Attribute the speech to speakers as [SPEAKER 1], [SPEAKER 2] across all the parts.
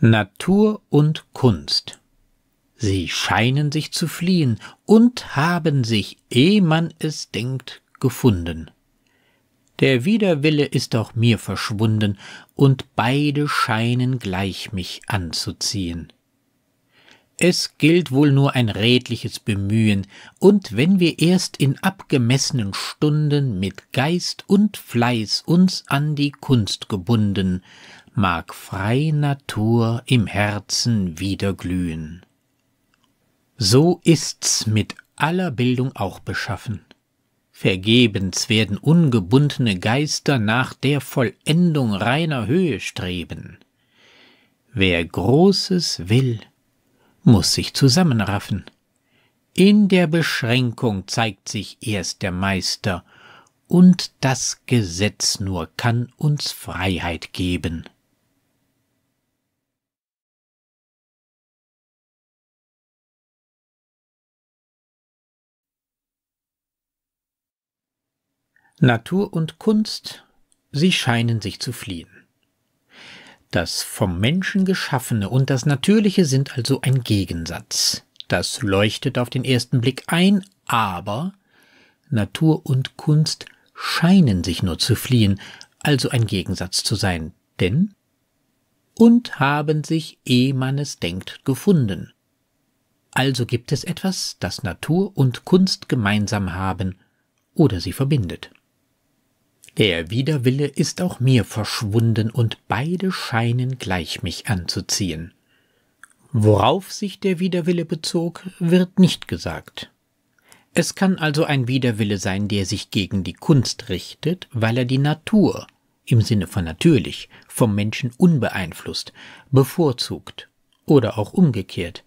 [SPEAKER 1] Natur und Kunst. Sie scheinen sich zu fliehen und haben sich, eh man es denkt, gefunden. Der Widerwille ist auch mir verschwunden, und beide scheinen gleich mich anzuziehen. Es gilt wohl nur ein redliches Bemühen, und wenn wir erst in abgemessenen Stunden mit Geist und Fleiß uns an die Kunst gebunden, mag frei Natur im Herzen wieder glühen. So ist's mit aller Bildung auch beschaffen. Vergebens werden ungebundene Geister nach der Vollendung reiner Höhe streben. Wer Großes will, muß sich zusammenraffen. In der Beschränkung zeigt sich erst der Meister, und das Gesetz nur kann uns Freiheit geben. Natur und Kunst, sie scheinen sich zu fliehen. Das vom Menschen geschaffene und das Natürliche sind also ein Gegensatz. Das leuchtet auf den ersten Blick ein, aber Natur und Kunst scheinen sich nur zu fliehen, also ein Gegensatz zu sein, denn und haben sich, ehe man es denkt, gefunden. Also gibt es etwas, das Natur und Kunst gemeinsam haben oder sie verbindet. Der Widerwille ist auch mir verschwunden, und beide scheinen gleich mich anzuziehen. Worauf sich der Widerwille bezog, wird nicht gesagt. Es kann also ein Widerwille sein, der sich gegen die Kunst richtet, weil er die Natur, im Sinne von natürlich, vom Menschen unbeeinflusst, bevorzugt oder auch umgekehrt.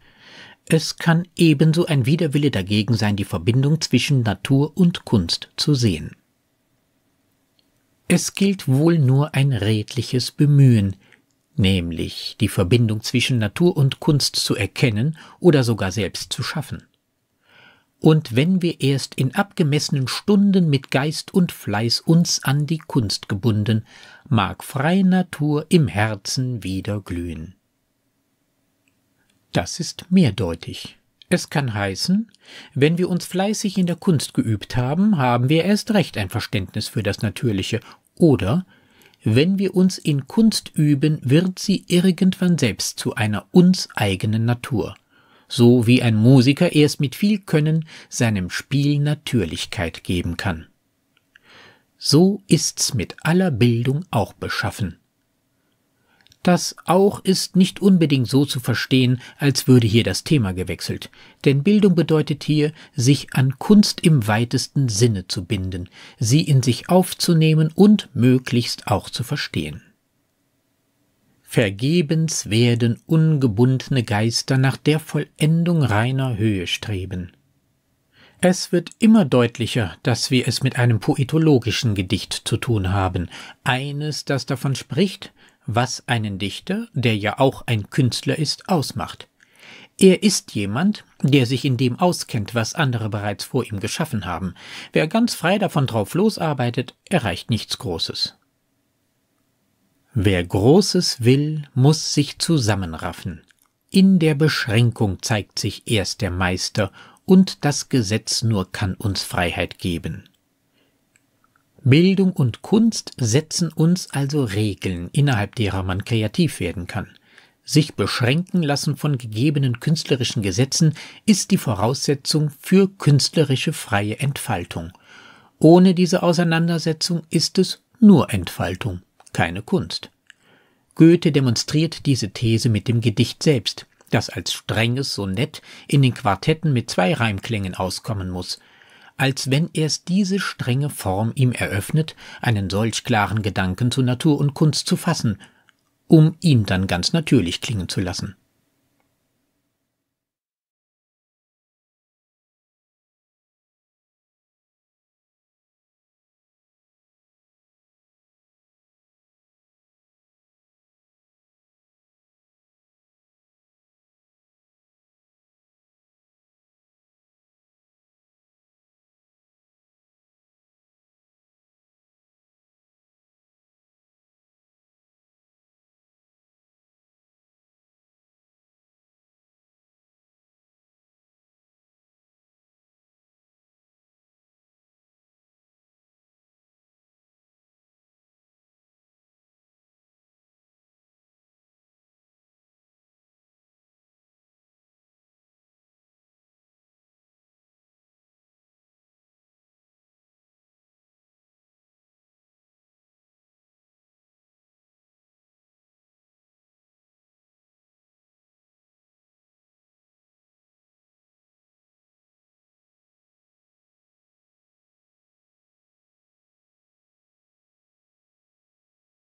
[SPEAKER 1] Es kann ebenso ein Widerwille dagegen sein, die Verbindung zwischen Natur und Kunst zu sehen. Es gilt wohl nur ein redliches Bemühen, nämlich die Verbindung zwischen Natur und Kunst zu erkennen oder sogar selbst zu schaffen. Und wenn wir erst in abgemessenen Stunden mit Geist und Fleiß uns an die Kunst gebunden, mag freie Natur im Herzen wieder glühen. Das ist mehrdeutig. Es kann heißen, wenn wir uns fleißig in der Kunst geübt haben, haben wir erst recht ein Verständnis für das Natürliche oder wenn wir uns in Kunst üben, wird sie irgendwann selbst zu einer uns eigenen Natur, so wie ein Musiker erst mit viel Können seinem Spiel Natürlichkeit geben kann. So ist's mit aller Bildung auch beschaffen. Das auch ist nicht unbedingt so zu verstehen, als würde hier das Thema gewechselt. Denn Bildung bedeutet hier, sich an Kunst im weitesten Sinne zu binden, sie in sich aufzunehmen und möglichst auch zu verstehen. Vergebens werden ungebundene Geister nach der Vollendung reiner Höhe streben. Es wird immer deutlicher, dass wir es mit einem poetologischen Gedicht zu tun haben, eines, das davon spricht, was einen Dichter, der ja auch ein Künstler ist, ausmacht. Er ist jemand, der sich in dem auskennt, was andere bereits vor ihm geschaffen haben. Wer ganz frei davon drauf losarbeitet, erreicht nichts Großes. Wer Großes will, muss sich zusammenraffen. In der Beschränkung zeigt sich erst der Meister, und das Gesetz nur kann uns Freiheit geben. Bildung und Kunst setzen uns also Regeln, innerhalb derer man kreativ werden kann. Sich beschränken lassen von gegebenen künstlerischen Gesetzen ist die Voraussetzung für künstlerische freie Entfaltung. Ohne diese Auseinandersetzung ist es nur Entfaltung, keine Kunst. Goethe demonstriert diese These mit dem Gedicht selbst, das als strenges Sonett in den Quartetten mit zwei Reimklängen auskommen muss – als wenn erst diese strenge Form ihm eröffnet, einen solch klaren Gedanken zu Natur und Kunst zu fassen, um ihn dann ganz natürlich klingen zu lassen.